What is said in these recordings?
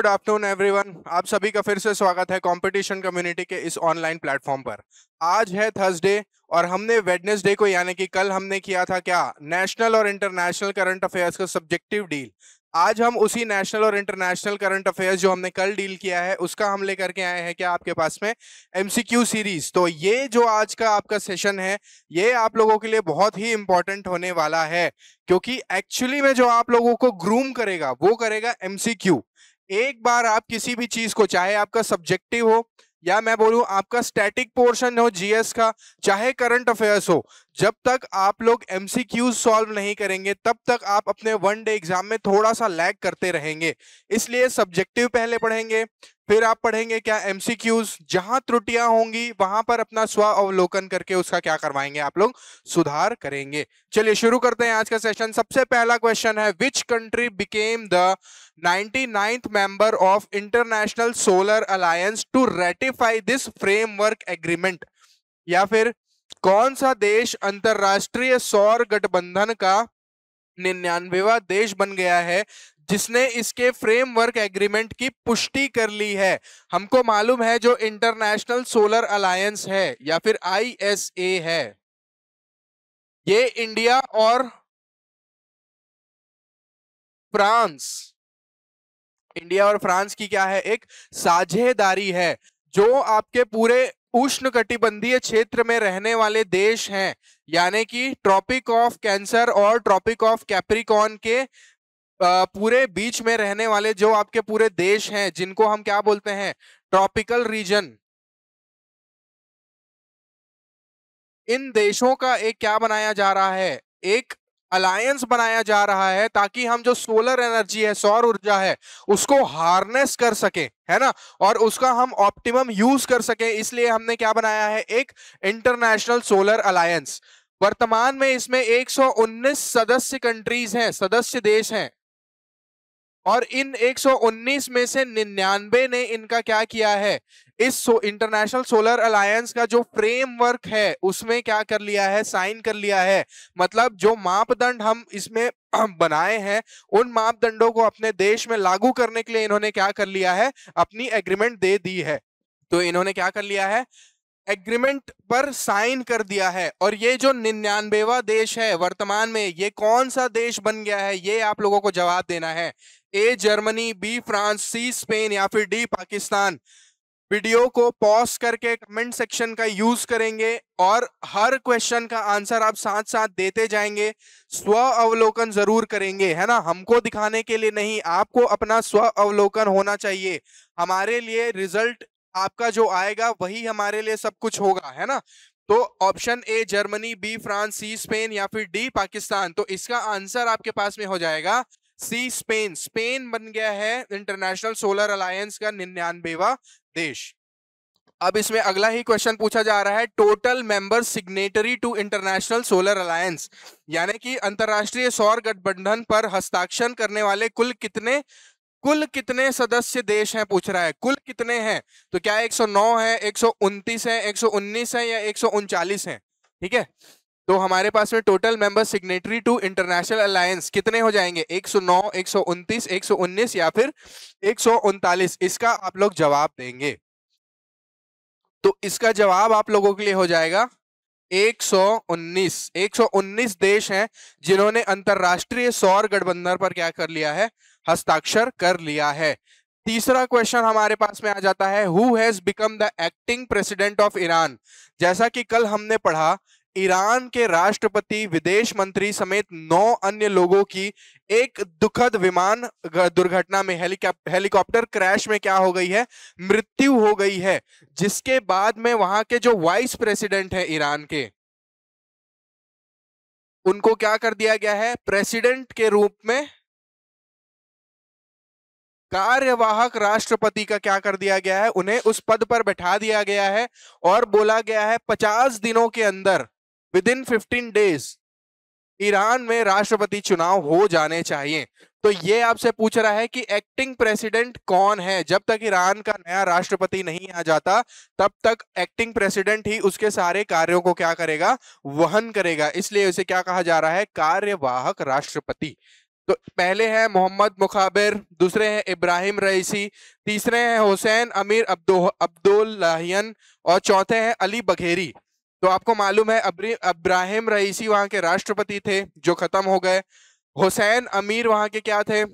Good afternoon everyone आप सभी का फिर से स्वागत है कंपटीशन कम्युनिटी के इस ऑनलाइन प्लेटफॉर्म पर आज है थर्सडे और हमने वेडनेसडे को यानी कि कल हमने किया था क्या नेशनल और इंटरनेशनल करंट अफेयर्स का सब्जेक्टिव डील आज हम उसी नेशनल और इंटरनेशनल करंट अफेयर्स जो हमने कल डील किया है उसका हम लेकर के आए हैं क्या आपके पास में एमसीक्यू सीरीज तो ये जो आज का आपका सेशन है ये आप लोगों के लिए बहुत ही इंपॉर्टेंट होने वाला है क्योंकि एक्चुअली में जो आप लोगों को ग्रूम करेगा वो करेगा एमसीक्यू एक बार आप किसी भी चीज को चाहे आपका सब्जेक्टिव हो या मैं बोलूं आपका स्टैटिक पोर्शन हो जीएस का चाहे करंट अफेयर्स हो जब तक आप लोग एमसीक्यूज सॉल्व नहीं करेंगे तब तक आप अपने वन डे एग्जाम में थोड़ा सा लैग करते रहेंगे इसलिए सब्जेक्टिव पहले पढ़ेंगे फिर आप पढ़ेंगे क्या क्यूज जहां त्रुटियां होंगी वहां पर अपना स्व अवलोकन करके उसका क्या करवाएंगे आप लोग सुधार करेंगे चलिए शुरू करते हैं आज का सेशन सबसे पहला क्वेश्चन है which country became the ninth member of International Solar Alliance to ratify this framework agreement या फिर कौन सा देश अंतरराष्ट्रीय सौर गठबंधन का निन्यानवेवा देश बन गया है जिसने इसके फ्रेमवर्क एग्रीमेंट की पुष्टि कर ली है हमको मालूम है जो इंटरनेशनल सोलर अलायंस है या फिर आईएसए है ये इंडिया और फ्रांस इंडिया और फ्रांस की क्या है एक साझेदारी है जो आपके पूरे उष्ण कटिबंधीय क्षेत्र में रहने वाले देश हैं यानी कि ट्रॉपिक ऑफ कैंसर और ट्रॉपिक ऑफ कैप्रिकॉन के पूरे बीच में रहने वाले जो आपके पूरे देश हैं जिनको हम क्या बोलते हैं ट्रॉपिकल रीजन इन देशों का एक क्या बनाया जा रहा है एक अलायंस बनाया जा रहा है ताकि हम जो सोलर एनर्जी है सौर ऊर्जा है उसको हार्नेस कर सके है ना और उसका हम ऑप्टिमम यूज कर सके इसलिए हमने क्या बनाया है एक इंटरनेशनल सोलर अलायंस वर्तमान में इसमें 119 सदस्य कंट्रीज हैं सदस्य देश हैं और इन 119 में से निन्यानबे ने इनका क्या किया है इस सो, इंटरनेशनल सोलर अलायंस का जो फ्रेमवर्क है उसमें क्या कर लिया है साइन कर लिया है मतलब जो मापदंड हम इसमें बनाए हैं उन मापदंडों को अपने देश में लागू करने के लिए इन्होंने क्या कर लिया है अपनी एग्रीमेंट दे दी है तो इन्होंने क्या कर लिया है एग्रीमेंट पर साइन कर दिया है और ये जो निन्यानबेवा देश है वर्तमान में ये कौन सा देश बन गया है ये आप लोगों को जवाब देना है A Germany B France C Spain या फिर डी पाकिस्तान वीडियो को पॉज करके कमेंट सेक्शन का यूज करेंगे और हर क्वेश्चन का आंसर आप साथ साथ देते जाएंगे स्व अवलोकन जरूर करेंगे है ना हमको दिखाने के लिए नहीं आपको अपना स्व अवलोकन होना चाहिए हमारे लिए रिजल्ट आपका जो आएगा वही हमारे लिए सब कुछ होगा है ना तो option A Germany B France C Spain या फिर डी पाकिस्तान तो इसका आंसर आपके पास में हो जाएगा सी स्पेन स्पेन बन गया है इंटरनेशनल सोलर अलायंस का निन्यानबेवा देश अब इसमें अगला ही क्वेश्चन पूछा जा रहा है total member signatory to International Solar Alliance यानी कि अंतरराष्ट्रीय सौर गठबंधन पर हस्ताक्षर करने वाले कुल कितने कुल कितने सदस्य देश हैं पूछ रहा है कुल कितने हैं तो क्या 109 है 129 है 119 है या एक है ठीक है तो हमारे पास में total member signatory to International Alliance कितने हो जाएंगे 109, 129, 119 या फिर एक इसका आप लोग जवाब देंगे तो इसका जवाब आप लोगों के लिए हो जाएगा 119 119 देश हैं जिन्होंने अंतरराष्ट्रीय सौर गठबंधन पर क्या कर लिया है हस्ताक्षर कर लिया है तीसरा क्वेश्चन हमारे पास में आ जाता है who has become the acting president of Iran जैसा कि कल हमने पढ़ा ईरान के राष्ट्रपति विदेश मंत्री समेत नौ अन्य लोगों की एक दुखद विमान दुर्घटना में हेलीकॉप्टर क्रैश में क्या हो गई है मृत्यु हो गई है जिसके बाद में वहां के जो वाइस प्रेसिडेंट है ईरान के उनको क्या कर दिया गया है प्रेसिडेंट के रूप में कार्यवाहक राष्ट्रपति का क्या कर दिया गया है उन्हें उस पद पर बैठा दिया गया है और बोला गया है पचास दिनों के अंदर within fifteen days Iran में राष्ट्रपति चुनाव हो जाने चाहिए तो ये आपसे पूछ रहा है कि एक्टिंग प्रेसिडेंट कौन है जब तक ईरान का नया राष्ट्रपति नहीं आ जाता तब तक एक्टिंग प्रेसिडेंट ही उसके सारे कार्यों को क्या करेगा वहन करेगा इसलिए उसे क्या कहा जा रहा है कार्यवाहक राष्ट्रपति तो पहले हैं मोहम्मद मुखाबिर दूसरे हैं इब्राहिम रईसी तीसरे हैं हुसैन अमीर अब्दो अब्दुल लाहियन और चौथे हैं अली बघेरी तो आपको मालूम है अब्राहिम रईसी वहां के राष्ट्रपति थे जो खत्म हो गए हुसैन अमीर वहां के क्या थे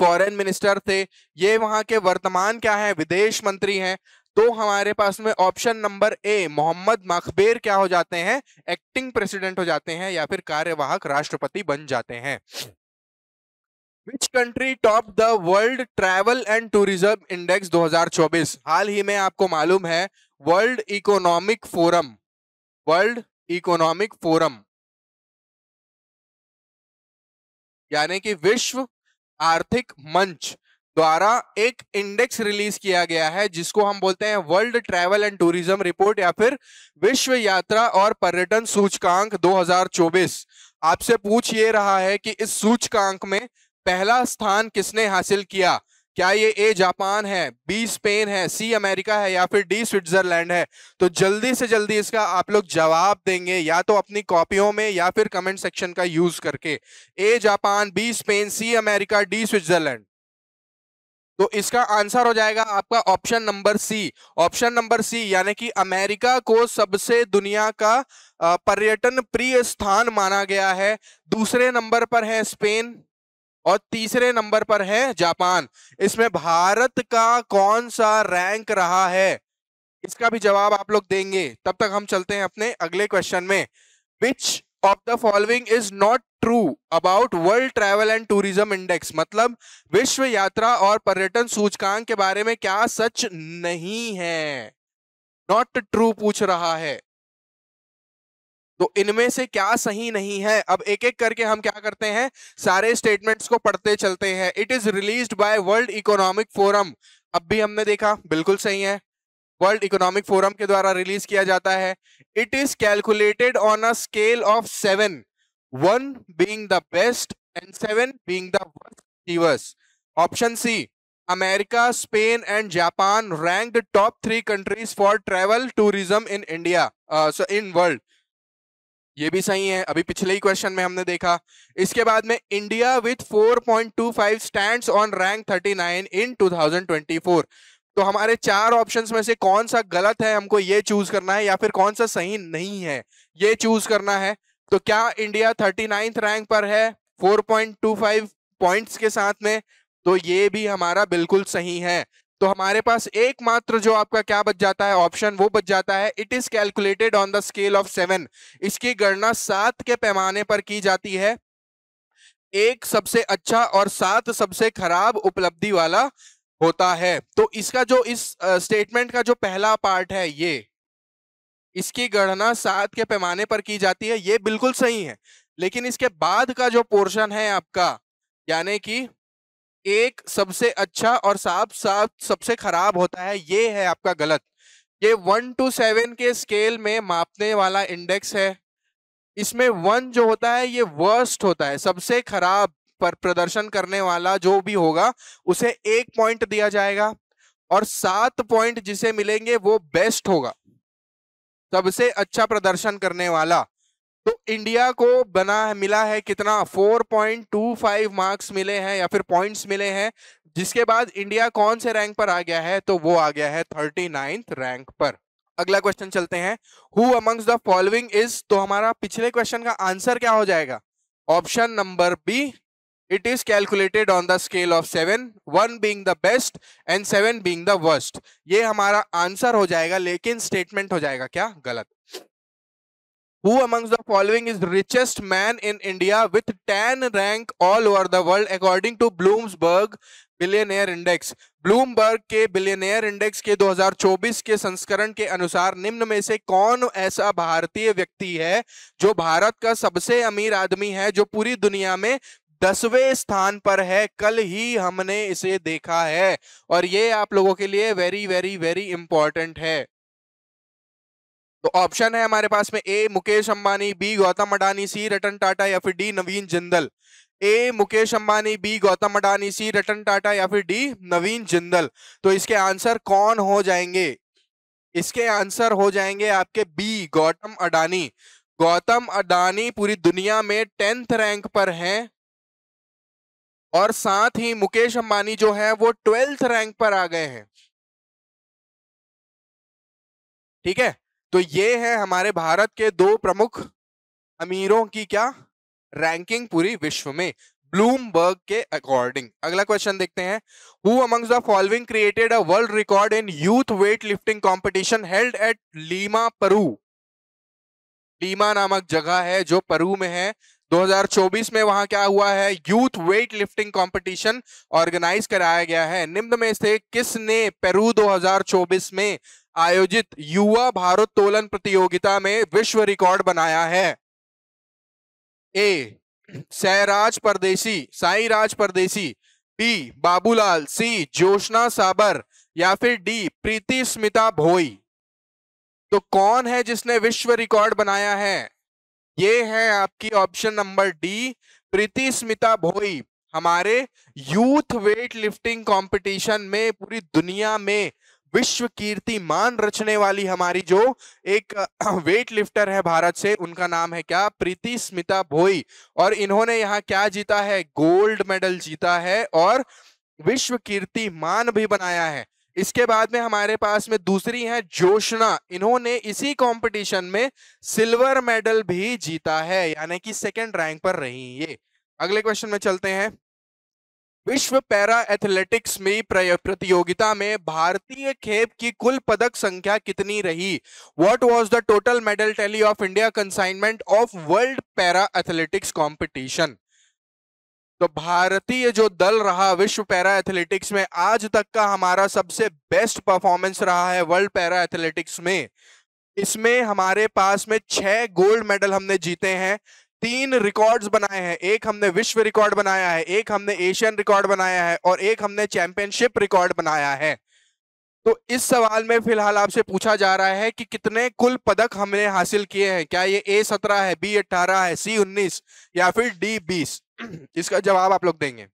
फॉरेन मिनिस्टर थे ये वहां के वर्तमान क्या है विदेश मंत्री हैं तो हमारे पास में option number A Mohammad Mokhber क्या हो जाते हैं एक्टिंग प्रेसिडेंट हो जाते हैं या फिर कार्यवाहक राष्ट्रपति बन जाते हैं which country top the World Travel and Tourism Index 2024 हाल ही में आपको मालूम है World Economic Forum World Economic Forum यानी कि विश्व आर्थिक मंच द्वारा एक इंडेक्स रिलीज किया गया है जिसको हम बोलते हैं World Travel and Tourism Report या फिर विश्व यात्रा और पर्यटन सूचकांक 2024 आपसे पूछ ये रहा है कि इस सूचकांक में पहला स्थान किसने हासिल किया क्या ये ए जापान है बी स्पेन है सी अमेरिका है या फिर डी स्विट्जरलैंड है तो जल्दी से जल्दी इसका आप लोग जवाब देंगे या तो अपनी कॉपियों में या फिर कमेंट सेक्शन का यूज करके A Japan B Spain C America D Switzerland तो इसका आंसर हो जाएगा आपका option number C option number C यानी कि अमेरिका को सबसे दुनिया का पर्यटन प्रिय स्थान माना गया है दूसरे नंबर पर है स्पेन और तीसरे नंबर पर है जापान इसमें भारत का कौन सा रैंक रहा है इसका भी जवाब आप लोग देंगे तब तक हम चलते हैं अपने अगले क्वेश्चन में which of the following is not true about World Travel and Tourism Index मतलब विश्व यात्रा और पर्यटन सूचकांक के बारे में क्या सच नहीं है नॉट ट्रू पूछ रहा है तो इनमें से क्या सही नहीं है अब एक एक करके हम क्या करते हैं सारे स्टेटमेंट्स को पढ़ते चलते हैं it is release by World Economic Forum अब भी हमने देखा बिल्कुल सही है वर्ल्ड इकोनॉमिक फोरम के द्वारा रिलीज किया जाता है it is calculated on a scale of seven one being the best and seven being the option C America Spain and Japan rank top three countries for travel tourism in India in world ये भी सही है अभी पिछले ही question में हमने देखा इसके बाद में India with 4.25 stand on rank 39 in 2024 तो हमारे चार ऑप्शंस में से कौन सा गलत है हमको ये चूज करना है या फिर कौन सा सही नहीं है ये चूज करना है तो क्या इंडिया थर्टी रैंक पर है 4.25 पॉइंट्स के साथ में तो ये भी हमारा बिल्कुल सही है तो हमारे पास एकमात्र जो आपका क्या बच जाता है ऑप्शन वो बच जाता है it is calculated on the scale of seven इसकी गणना सात के पैमाने पर की जाती है एक सबसे अच्छा और सात सबसे खराब उपलब्धि वाला होता है तो इसका जो इस स्टेटमेंट का जो पहला पार्ट है ये इसकी गणना सात के पैमाने पर की जाती है ये बिल्कुल सही है लेकिन इसके बाद का जो पोर्शन है आपका यानी कि एक सबसे अच्छा और साफ साफ सबसे खराब होता है ये है आपका गलत ये वन टू सेवन के स्केल में मापने वाला इंडेक्स है इसमें वन जो होता है ये वर्स्ट होता है सबसे खराब पर प्रदर्शन करने वाला जो भी होगा उसे एक पॉइंट दिया जाएगा और सात पॉइंट जिसे मिलेंगे वो बेस्ट होगा सबसे अच्छा प्रदर्शन करने वाला तो इंडिया को बना है, मिला है कितना 4.25 मार्क्स मिले हैं या फिर पॉइंट्स मिले हैं जिसके बाद इंडिया कौन से रैंक पर आ गया है तो वो आ गया है थर्टी नाइन्थ रैंक पर अगला क्वेश्चन चलते हैं who amongst the following is तो हमारा पिछले क्वेश्चन का आंसर क्या हो जाएगा option number B it is calculated on the scale of seven one being the best and seven being the worst ये हमारा आंसर हो जाएगा लेकिन स्टेटमेंट हो जाएगा क्या गलत who amongst the following is richest man in india with 10 rank all over the world according to Bloomberg Billionaire Index Bloomberg के Billionaire इंडेक्स के 2024 के संस्करण के अनुसार निम्न में से कौन ऐसा भारतीय व्यक्ति है जो भारत का सबसे अमीर आदमी है जो पूरी दुनिया में दसवें स्थान पर है कल ही हमने इसे देखा है और ये आप लोगों के लिए वेरी वेरी वेरी इंपॉर्टेंट है तो ऑप्शन है हमारे पास में A Mukesh Ambani B Gautam Adani C Ratan Tata या फिर D Naveen Jindal A Mukesh Ambani B Gautam Adani C Ratan Tata या फिर डी नवीन जिंदल तो इसके आंसर कौन हो जाएंगे इसके आंसर हो जाएंगे आपके बी गौतम अडानी गौतम अडानी पूरी दुनिया में टेंथ रैंक पर हैं और साथ ही मुकेश अंबानी जो है वो ट्वेल्थ रैंक पर आ गए हैं ठीक है तो ये है हमारे भारत के दो प्रमुख अमीरों की क्या रैंकिंग पूरी विश्व में ब्लूमबर्ग के अकॉर्डिंग अगला क्वेश्चन देखते हैं who amongst the following created a world record in youth weight lifting competition held at Lima Peru Lima नामक जगह है जो परू में है 2024 में वहां क्या हुआ है youth weight lifting competition organise कराया गया है निम्न में से किसने पेरू 2024 में आयोजित युवा भारोत्तोलन प्रतियोगिता में विश्व रिकॉर्ड बनाया है A Sahraj Pardeshi Sai Raj B Babulal C Joshna Sabar या फिर डी प्रीति स्मिता भोई तो कौन है जिसने विश्व रिकॉर्ड बनाया है ये है आपकी option number D Preeti Smita Bhoi हमारे यूथ वेट लिफ्टिंग कॉम्पिटिशन में पूरी दुनिया में विश्व कीर्ति मान रचने वाली हमारी जो एक वेट लिफ्टर है भारत से उनका नाम है क्या प्रीति स्मिता भोई और इन्होंने यहाँ क्या जीता है गोल्ड मेडल जीता है और विश्व कीर्ति मान भी बनाया है इसके बाद में हमारे पास में दूसरी है जोशना इन्होंने इसी कंपटीशन में सिल्वर मेडल भी जीता है यानी कि सेकंड रैंक पर रही ये अगले क्वेश्चन में चलते हैं विश्व पैरा एथलेटिक्स में प्रतियोगिता में भारतीय खेप की कुल पदक संख्या कितनी रही what was the total medal tally of India consignment of world para athletics competition तो भारतीय जो दल रहा विश्व पैरा एथलेटिक्स में आज तक का हमारा सबसे बेस्ट परफॉर्मेंस रहा है वर्ल्ड पैरा एथलेटिक्स में इसमें हमारे पास में छह गोल्ड मेडल हमने जीते हैं तीन रिकॉर्ड्स बनाए हैं एक हमने विश्व रिकॉर्ड बनाया है एक हमने एशियन रिकॉर्ड बनाया है और एक हमने चैंपियनशिप रिकॉर्ड बनाया है तो इस सवाल में फिलहाल आपसे पूछा जा रहा है कि कितने कुल पदक हमने हासिल किए हैं क्या ये ए सत्रह है बी अट्ठारह है सी उन्नीस या फिर डी बीस इसका जवाब आप लोग देंगे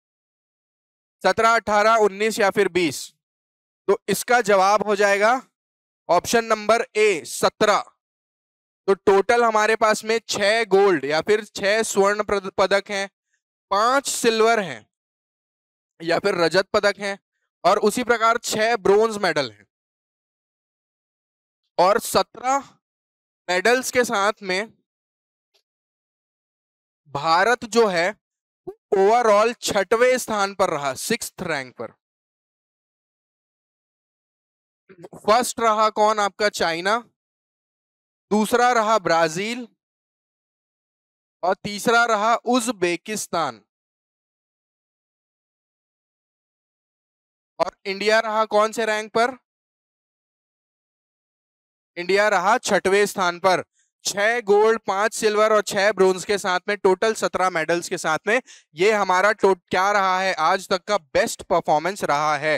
सत्रह अठारह उन्नीस या फिर बीस तो इसका जवाब हो जाएगा ऑप्शन नंबर ए सत्रह तो टोटल हमारे पास में छह गोल्ड या फिर छह स्वर्ण पदक हैं पांच सिल्वर हैं या फिर रजत पदक हैं और उसी प्रकार छह ब्रोंज मेडल हैं और सत्रह मेडल्स के साथ में भारत जो है ओवरऑल छठवें स्थान पर रहा सिक्स रैंक पर फर्स्ट रहा कौन आपका चाइना दूसरा रहा ब्राजील और तीसरा रहा उज्बेकिस्तान और इंडिया रहा कौन से रैंक पर इंडिया रहा छठवें स्थान पर छह गोल्ड पांच सिल्वर और छह ब्रोंज के साथ में टोटल सत्रह मेडल्स के साथ में ये हमारा टोट क्या रहा है आज तक का बेस्ट परफॉर्मेंस रहा है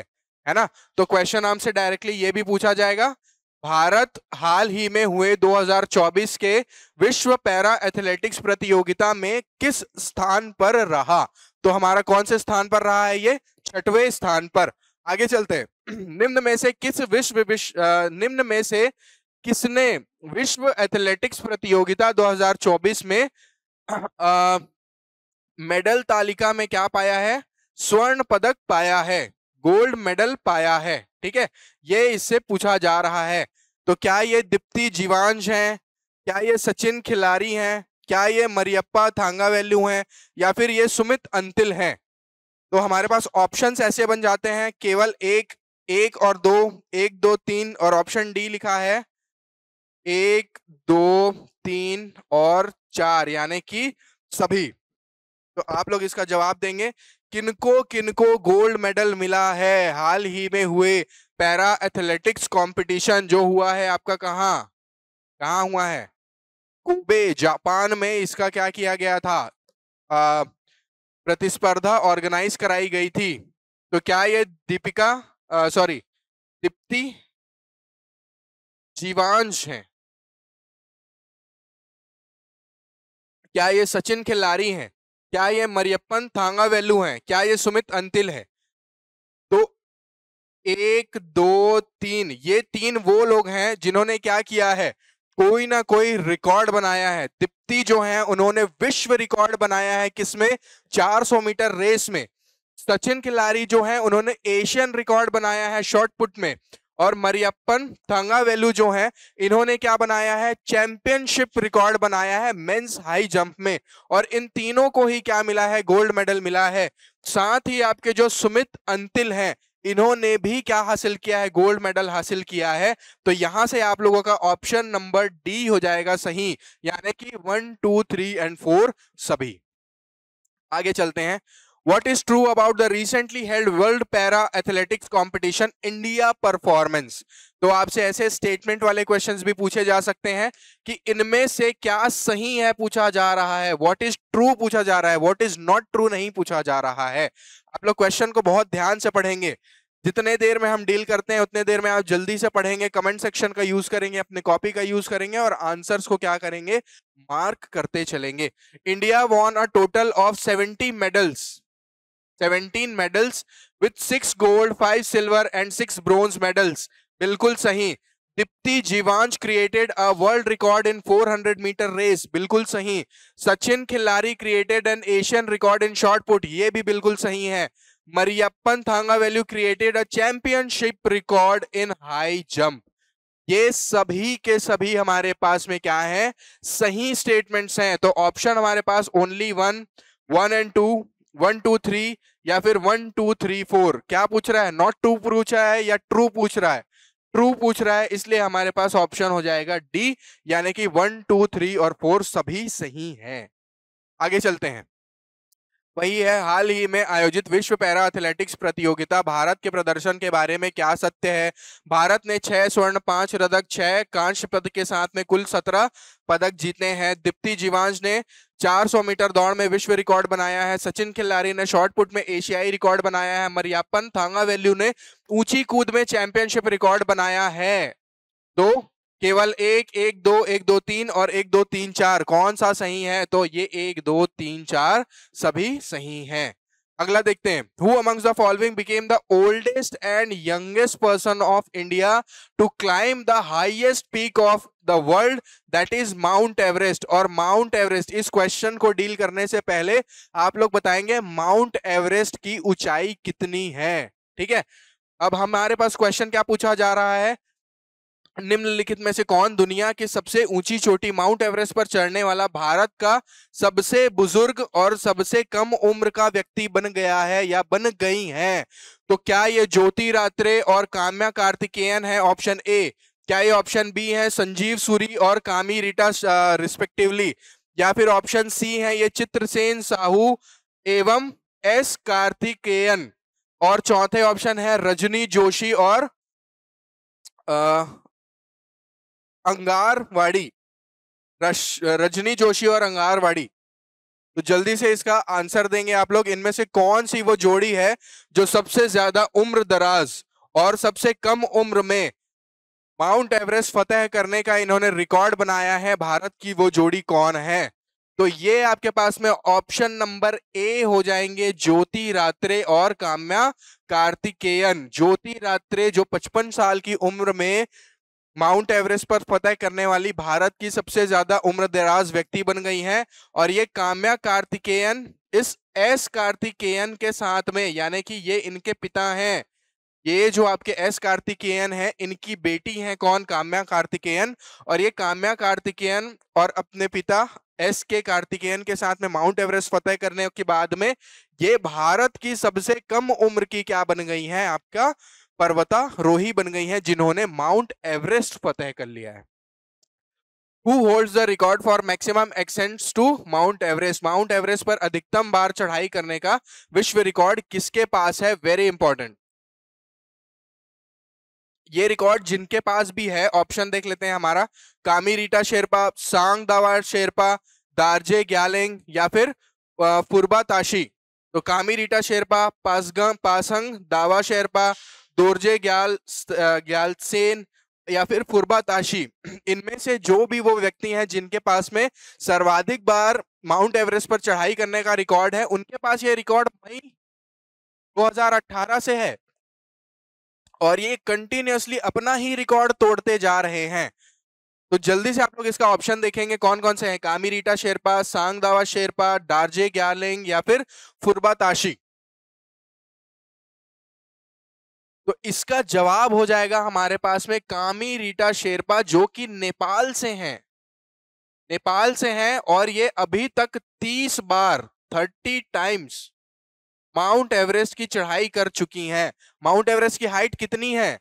है ना तो क्वेश्चन आम से डायरेक्टली ये भी पूछा जाएगा भारत हाल ही में हुए 2024 के विश्व पैरा एथलेटिक्स प्रतियोगिता में किस स्थान पर रहा तो हमारा कौन से स्थान पर रहा है ये छठवें स्थान पर आगे चलते हैं निम्न में से किस विश्व विश्व निम्न में से किसने विश्व एथलेटिक्स प्रतियोगिता 2024 में आ, मेडल तालिका में क्या पाया है स्वर्ण पदक पाया है गोल्ड मेडल पाया है ठीक है ये इससे पूछा जा रहा है तो क्या ये दीप्ति जीवांश है क्या ये सचिन खिलारी हैं क्या ये मरियप्पा थांगा वैल्यू हैं या फिर ये सुमित अंतिल हैं तो हमारे पास ऑप्शंस ऐसे बन जाते हैं केवल एक एक और दो एक दो तीन और ऑप्शन डी लिखा है एक दो तीन और चार यानी कि सभी तो आप लोग इसका जवाब देंगे किनको किनको गोल्ड मेडल मिला है हाल ही में हुए पैरा एथलेटिक्स कंपटीशन जो हुआ है आपका कहाँ कहाँ हुआ है कुबे जापान में इसका क्या किया गया था प्रतिस्पर्धा ऑर्गेनाइज कराई गई थी तो क्या ये दीपिका सॉरी दीप्ति जीवांश है क्या ये सचिन खिलाड़ी हैं क्या ये मरियपन थांगा वेलू हैं क्या ये सुमित अंतिल है तो एक दो तीन ये तीन वो लोग हैं जिन्होंने क्या किया है कोई ना कोई रिकॉर्ड बनाया है दिप्ति जो है उन्होंने विश्व रिकॉर्ड बनाया है किसमें 400 मीटर रेस में सचिन खिलाड़ी जो है उन्होंने एशियन रिकॉर्ड बनाया है शॉर्ट पुट में और मरियप्पन थंगावेलू जो हैं इन्होंने क्या बनाया है चैंपियनशिप रिकॉर्ड बनाया है मेंस हाई जंप में और इन तीनों को ही क्या मिला है गोल्ड मेडल मिला है साथ ही आपके जो सुमित अंतिल हैं इन्होंने भी क्या हासिल किया है गोल्ड मेडल हासिल किया है तो यहां से आप लोगों का ऑप्शन नंबर डी हो जाएगा सही यानी कि one two three and four सभी आगे चलते हैं what is true about the recently held world para athletics competition India performance तो आपसे ऐसे स्टेटमेंट वाले क्वेश्चंस भी पूछे जा सकते हैं कि इनमें से क्या सही है पूछा जा रहा है व्हाट इज ट्रू पूछा जा रहा है व्हाट इज नॉट ट्रू नहीं पूछा जा रहा है आप लोग क्वेश्चन को बहुत ध्यान से पढ़ेंगे जितने देर में हम डील करते हैं उतने देर में आप जल्दी से पढ़ेंगे कमेंट सेक्शन का यूज करेंगे अपने कॉपी का यूज करेंगे और आंसर्स को क्या करेंगे मार्क करते चलेंगे India won a total of seventy medals seventeen medals with six gold five silver and six bronze medals बिल्कुल सही Deepthi Jeevanji created a world record in 400 metre race बिल्कुल सही Sachin Khilari created an Asian record in shot put ये भी बिल्कुल सही है Mariyappan Thangavelu created a championship record in high jump ये सभी के सभी हमारे पास में क्या है सही स्टेटमेंट्स हैं तो ऑप्शन हमारे पास only one one and two one two three या फिर वन टू थ्री फोर क्या पूछ रहा है नॉट टू रहा है या ट्रू पूछ रहा है ट्रू पूछ रहा है इसलिए हमारे पास ऑप्शन हो जाएगा डी यानी कि वन टू थ्री और फोर सभी सही हैं आगे चलते हैं वही है हाल ही में आयोजित विश्व पैरा एथलेटिक्स प्रतियोगिता भारत के प्रदर्शन के बारे में क्या सत्य है भारत ने छह स्वर्ण पांच रदक छह कांस्य पद के साथ में कुल सत्रह पदक जीते हैं दीप्ति जीवांश ने 400 मीटर दौड़ में विश्व रिकॉर्ड बनाया है सचिन खिल्लारी ने शॉर्टपुट में एशियाई रिकॉर्ड बनाया है मरियापन थांगा वैल्यू ने ऊंची कूद में चैंपियनशिप रिकॉर्ड बनाया है तो केवल एक एक दो एक दो तीन और एक दो तीन चार कौन सा सही है तो ये एक दो तीन चार सभी सही हैं अगला देखते हैं who amongst the following became the oldest and youngest person of India to climb the highest peak of the world that is Mount Everest और माउंट एवरेस्ट इस क्वेश्चन को डील करने से पहले आप लोग बताएंगे माउंट एवरेस्ट की ऊंचाई कितनी है ठीक है अब हमारे पास क्वेश्चन क्या पूछा जा रहा है निम्नलिखित में से कौन दुनिया के सबसे ऊंची चोटी माउंट एवरेस्ट पर चढ़ने वाला भारत का सबसे बुजुर्ग और सबसे कम उम्र का व्यक्ति बन गया है या बन गई है तो क्या ये ज्योति रात्रे और काम्या कार्तिकेयन है ऑप्शन ए क्या ये ऑप्शन बी है संजीव सूरी और कामी रिटा रिस्पेक्टिवली या फिर ऑप्शन सी है ये चित्रसेन साहू एवं एस कार्तिकेयन और चौथे ऑप्शन है रजनी जोशी और अंगारवाड़ी रजनी जोशी और अंगारवाड़ी तो जल्दी से इसका आंसर देंगे आप लोग इनमें से कौन सी वो जोड़ी है जो सबसे ज्यादा उम्र दराज और सबसे कम उम्र में माउंट एवरेस्ट फतेह करने का इन्होंने रिकॉर्ड बनाया है भारत की वो जोड़ी कौन है तो ये आपके पास में ऑप्शन नंबर ए हो जाएंगे ज्योति रात्रे और काम्या कार्तिकेयन ज्योति रात्रे जो 55 साल की उम्र में माउंट एवरेस्ट पर फतह करने वाली भारत की सबसे ज्यादा उम्र दराज व्यक्ति बन गई हैं और ये काम्या कार्तिकेयन इस एस कार्तिकेयन के साथ में यानी कि ये इनके पिता हैं ये जो आपके एस कार्तिकेयन हैं इनकी बेटी हैं कौन काम्या कार्तिकेयन और ये काम्या कार्तिकेयन और अपने पिता एस के कार्तिकेयन के साथ में माउंट एवरेस्ट फतेह करने के बाद में ये भारत की सबसे कम उम्र की क्या बन गई है आपका पर्वता रोही बन गई हैं जिन्होंने माउंट एवरेस्ट फतेह कर लिया है who holds the record for maximum ascents to Mount Everest Mount Everest पर अधिकतम बार चढ़ाई करने का विश्व रिकॉर्ड किसके पास है वेरी इंपॉर्टेंट ये रिकॉर्ड जिनके पास भी है ऑप्शन देख लेते हैं हमारा कामी रीटा शेरपा सांग दावा शेरपा दार्जे ग्यालेंग या फिर फुरबा ताशी तो कामी रीटा शेरपा पासगम पासंग दावा शेरपा दोरजे ग्याल ग्यालसेन या फिर फुरबा ताशी इनमें से जो भी वो व्यक्ति हैं जिनके पास में सर्वाधिक बार माउंट एवरेस्ट पर चढ़ाई करने का रिकॉर्ड है उनके पास ये रिकॉर्ड मई 2018 से है और ये कंटिन्यूसली अपना ही रिकॉर्ड तोड़ते जा रहे हैं तो जल्दी से आप लोग इसका ऑप्शन देखेंगे कौन कौन से हैं कामिरीटा शेरपा सांग दावा शेरपा डार्जे ग्यालिंग या फिर फुरबा ताशी तो इसका जवाब हो जाएगा हमारे पास में कामी रीटा शेरपा जो कि नेपाल से हैं नेपाल से हैं और ये अभी तक तीस बार थर्टी टाइम्स माउंट एवरेस्ट की चढ़ाई कर चुकी हैं माउंट एवरेस्ट की हाइट कितनी है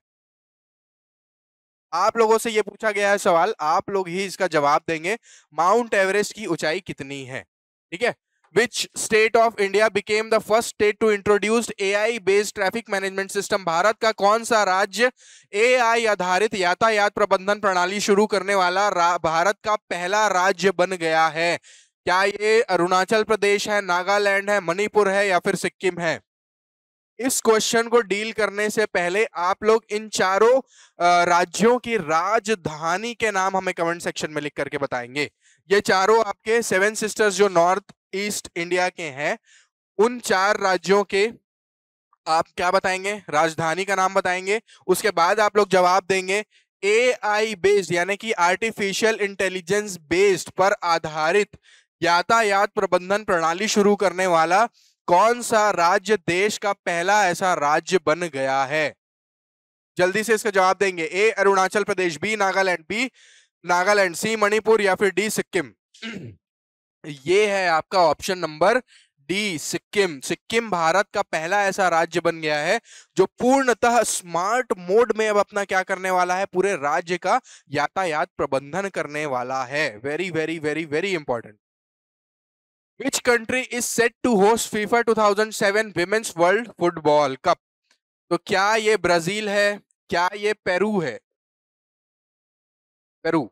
आप लोगों से ये पूछा गया है सवाल आप लोग ही इसका जवाब देंगे माउंट एवरेस्ट की ऊंचाई कितनी है ठीक है which state of India became the first state to introduce AI based traffic management system? Bharat का कौन सा राज्य ए आई आधारित यातायात प्रबंधन प्रणाली शुरू करने वाला भारत का पहला राज्य बन गया है क्या ये अरुणाचल प्रदेश है नागालैंड है मणिपुर है या फिर सिक्किम है इस क्वेश्चन को डील करने से पहले आप लोग इन चारों राज्यों की राजधानी के नाम हमें कमेंट सेक्शन में लिख करके बताएंगे ये चारों आपके सेवन सिस्टर्स जो नॉर्थ ईस्ट इंडिया के हैं उन चार राज्यों के आप क्या बताएंगे राजधानी का नाम बताएंगे उसके बाद आप लोग जवाब देंगे ए आई बेस्ड यानी कि आर्टिफिशियल इंटेलिजेंस बेस्ड पर आधारित यातायात प्रबंधन प्रणाली शुरू करने वाला कौन सा राज्य देश का पहला ऐसा राज्य बन गया है जल्दी से इसका जवाब देंगे A Arunachal Pradesh B Nagaland B Nagaland C Manipur या फिर डी सिक्किम ये है आपका option number D Sikkim Sikkim Bharat का पहला ऐसा राज्य बन गया है जो पूर्णतः स्मार्ट मोड में अब अपना क्या करने वाला है पूरे राज्य का यातायात प्रबंधन करने वाला है very very very very important which country is set to host FIFA 2007 women's world football cup तो क्या ये ब्राजील है क्या ये पेरू है पेरू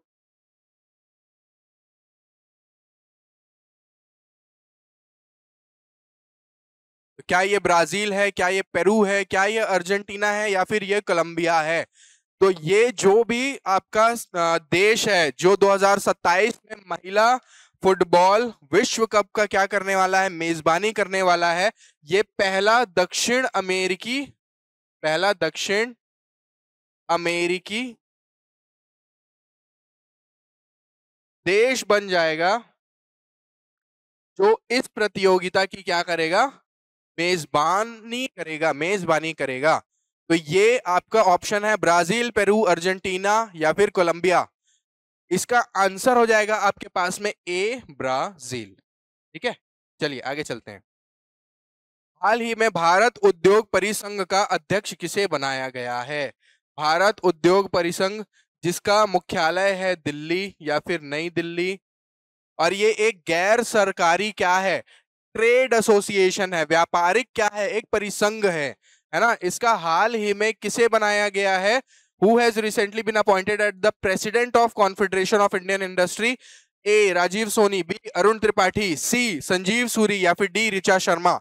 क्या ये ब्राजील है क्या ये पेरू है क्या ये अर्जेंटीना है या फिर ये कोलंबिया है तो ये जो भी आपका देश है जो 2027 में महिला फुटबॉल विश्व कप का क्या करने वाला है मेजबानी करने वाला है ये पहला दक्षिण अमेरिकी पहला दक्षिण अमेरिकी देश बन जाएगा जो इस प्रतियोगिता की क्या करेगा मेजबानी करेगा मेजबानी करेगा तो ये आपका ऑप्शन है ब्राजील पेरू अर्जेंटीना या फिर कोलंबिया इसका आंसर हो जाएगा आपके पास में ए ब्राजील ठीक है चलिए आगे चलते हैं हाल ही में भारत उद्योग परिसंघ का अध्यक्ष किसे बनाया गया है भारत उद्योग परिसंघ जिसका मुख्यालय है दिल्ली या फिर नई दिल्ली और ये एक गैर सरकारी क्या है ट्रेड एसोसिएशन है व्यापारिक क्या है एक परिसंघ है है ना इसका हाल ही में किसे बनाया गया है who has recently been appointed at the president of Confederation of Indian Industry A Rajiv Soni B Arun Tripathi C Sanjiv Suri या फिर डी ऋचा शर्मा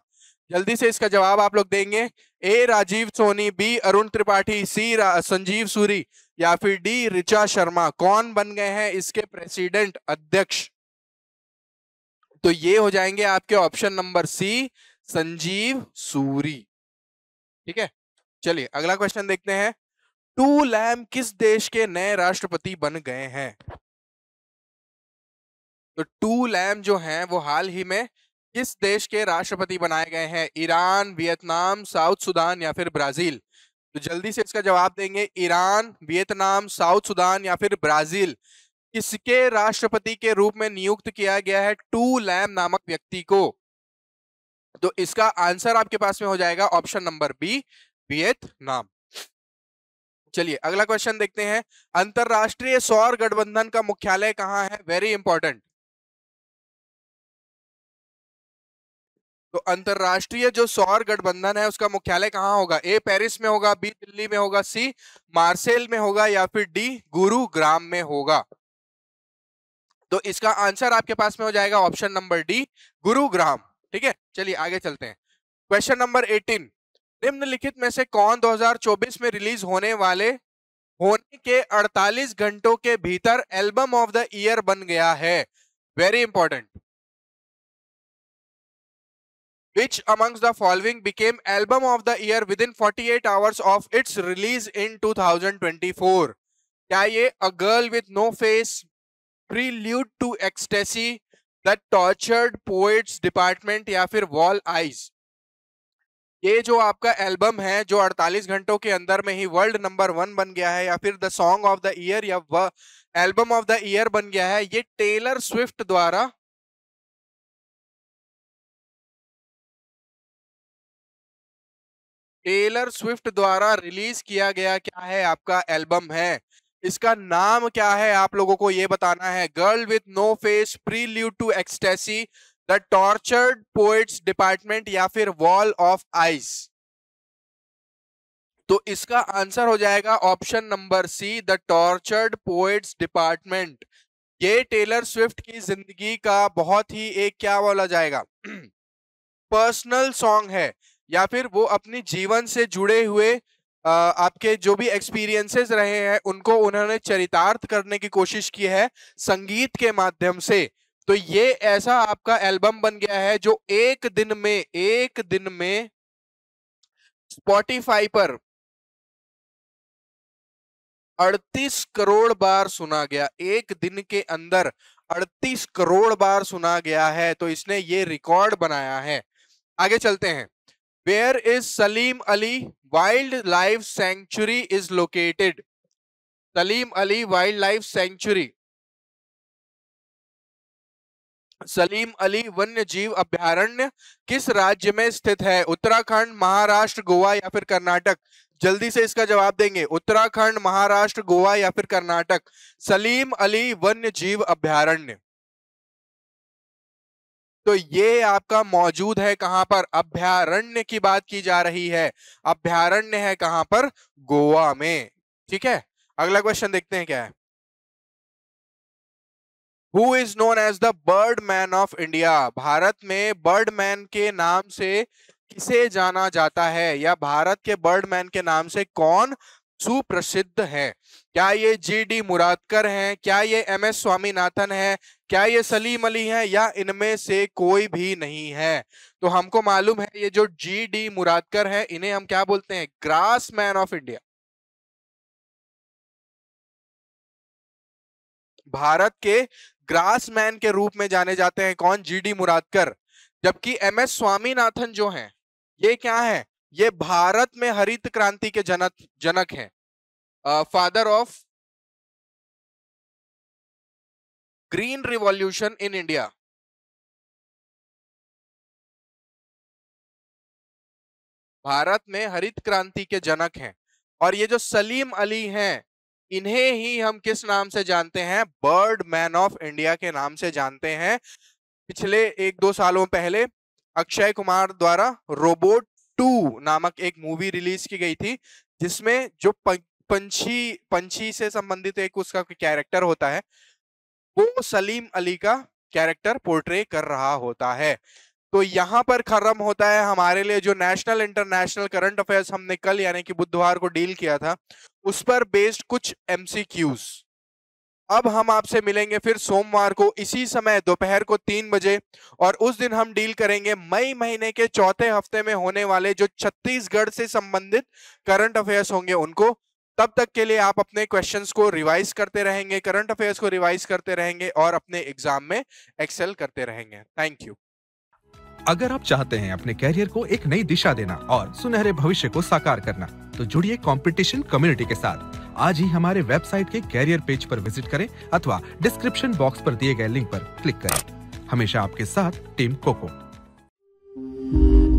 जल्दी से इसका जवाब आप लोग देंगे A Rajiv Soni B Arun Tripathi C Sanjiv Suri या फिर डी ऋचा शर्मा कौन बन गए हैं इसके प्रेसिडेंट अध्यक्ष तो ये हो जाएंगे आपके option number C Sanjiv Suri ठीक है चलिए अगला क्वेश्चन देखते हैं टू लैम किस देश के नए राष्ट्रपति बन गए हैं तो टू लैम जो हैं वो हाल ही में किस देश के राष्ट्रपति बनाए गए हैं ईरान वियतनाम साउथ सुदान या फिर ब्राजील तो जल्दी से इसका जवाब देंगे ईरान वियतनाम साउथ सुदान या फिर ब्राजील किसके राष्ट्रपति के रूप में नियुक्त किया गया है टू लैम नामक व्यक्ति को तो इसका आंसर आपके पास में हो जाएगा ऑप्शन नंबर बी वियतनाम चलिए अगला क्वेश्चन देखते हैं अंतरराष्ट्रीय सौर गठबंधन का मुख्यालय कहां है वेरी इंपॉर्टेंट तो अंतरराष्ट्रीय जो सौर गठबंधन है उसका मुख्यालय कहां होगा ए पेरिस में होगा बी दिल्ली में होगा सी मार्सेल में होगा या फिर डी गुरुग्राम में होगा तो इसका आंसर आपके पास में हो जाएगा ऑप्शन नंबर डी गुरुग्राम ठीक है चलिए आगे चलते हैं क्वेश्चन नंबर एटीन निम्नलिखित में से कौन 2024 में रिलीज होने वाले होने के 48 घंटों के भीतर एल्बम ऑफ द ईयर बन गया है very important which which of the year within forty eight hours of its release in two thousand twenty four क्या ये a girl with no face prelude to ecstasy the tortured poets department या फिर wall eyes ये जो आपका album है जो 48 घंटों के अंदर में ही वर्ल्ड नंबर वन बन गया है या फिर the song of the year या एल्बम ऑफ द ईयर बन गया है ये टेलर स्विफ्ट द्वारा टेलर स्विफ्ट द्वारा रिलीज किया गया क्या है आपका एल्बम है इसका नाम क्या है आप लोगों को ये बताना है girl with no face prelude to ecstasy the tortured poets department या फिर वॉल ऑफ आइस तो इसका आंसर हो जाएगा option number C the tortured poets department ये टेलर स्विफ्ट की जिंदगी का बहुत ही एक क्या बोला जाएगा पर्सनल सॉन्ग है या फिर वो अपनी जीवन से जुड़े हुए आपके जो भी एक्सपीरियंसेस रहे हैं उनको उन्होंने चरितार्थ करने की कोशिश की है संगीत के माध्यम से तो ये ऐसा आपका एल्बम बन गया है जो एक दिन में एक दिन में स्पॉटिफाई पर 38 करोड़ बार सुना गया एक दिन के अंदर 38 करोड़ बार सुना गया है तो इसने ये रिकॉर्ड बनाया है आगे चलते हैं where is Salim Ali wildlife sanctuary is located Salim Ali wildlife sanctuary Salim Ali वन्य जीव अभ्यारण्य किस राज्य में स्थित है उत्तराखंड महाराष्ट्र गोवा या फिर कर्नाटक जल्दी से इसका जवाब देंगे उत्तराखंड महाराष्ट्र गोवा या फिर कर्नाटक सलीम अली वन्य जीव अभ्यारण्य तो ये आपका मौजूद है कहां पर अभ्यारण्य की बात की जा रही है अभ्यारण्य है कहां पर गोवा में ठीक है अगला क्वेश्चन देखते हैं क्या है who is known as the bird man of India Bharat में बर्ड मैन के नाम से किसे जाना जाता है या भारत के बर्ड मैन के नाम से कौन सुप्रसिद्ध है क्या ये जी डी मुरादकर हैं क्या ये एम एस स्वामीनाथन है क्या ये सलीम अली हैं या इनमें से कोई भी नहीं है तो हमको मालूम है ये जो जी डी मुरादकर है इन्हें हम क्या बोलते हैं grass man of India Bharat के ग्रास मैन के रूप में जाने जाते हैं कौन जी डी मुरादकर जबकि एम एस स्वामीनाथन जो हैं ये क्या है ये भारत में हरित क्रांति के जनक जनक हैं father of green revolution in India Bharat में हरित क्रांति के जनक हैं और ये जो सलीम अली हैं इन्हें ही हम किस नाम से जानते हैं बर्ड मैन ऑफ इंडिया के नाम से जानते हैं पिछले एक दो सालों पहले अक्षय कुमार द्वारा रोबोट टू नामक एक मूवी रिलीज की गई थी जिसमें जो पंछी पंछी से संबंधित एक उसका कैरेक्टर होता है वो सलीम अली का कैरेक्टर पोर्ट्रे कर रहा होता है तो यहाँ पर खर्रम होता है हमारे लिए जो नेशनल इंटरनेशनल करंट अफेयर्स हमने कल यानी कि बुधवार को डील किया था उस पर बेस्ड कुछ एमसीक्यूज अब हम आपसे मिलेंगे फिर सोमवार को इसी समय दोपहर को तीन बजे और उस दिन हम डील करेंगे मई महीने के चौथे हफ्ते में होने वाले जो छत्तीसगढ़ से संबंधित करंट अफेयर्स होंगे उनको तब तक के लिए आप अपने क्वेश्चंस को रिवाइज करते रहेंगे करंट अफेयर्स को रिवाइज करते रहेंगे और अपने एग्जाम में एक्सेल करते रहेंगे थैंक यू अगर आप चाहते हैं अपने कैरियर को एक नई दिशा देना और सुनहरे भविष्य को साकार करना तो जुड़िए कंपटीशन कम्युनिटी के साथ आज ही हमारे वेबसाइट के कैरियर पेज पर विजिट करें अथवा डिस्क्रिप्शन बॉक्स पर दिए गए लिंक पर क्लिक करें हमेशा आपके साथ टीम कोको -को।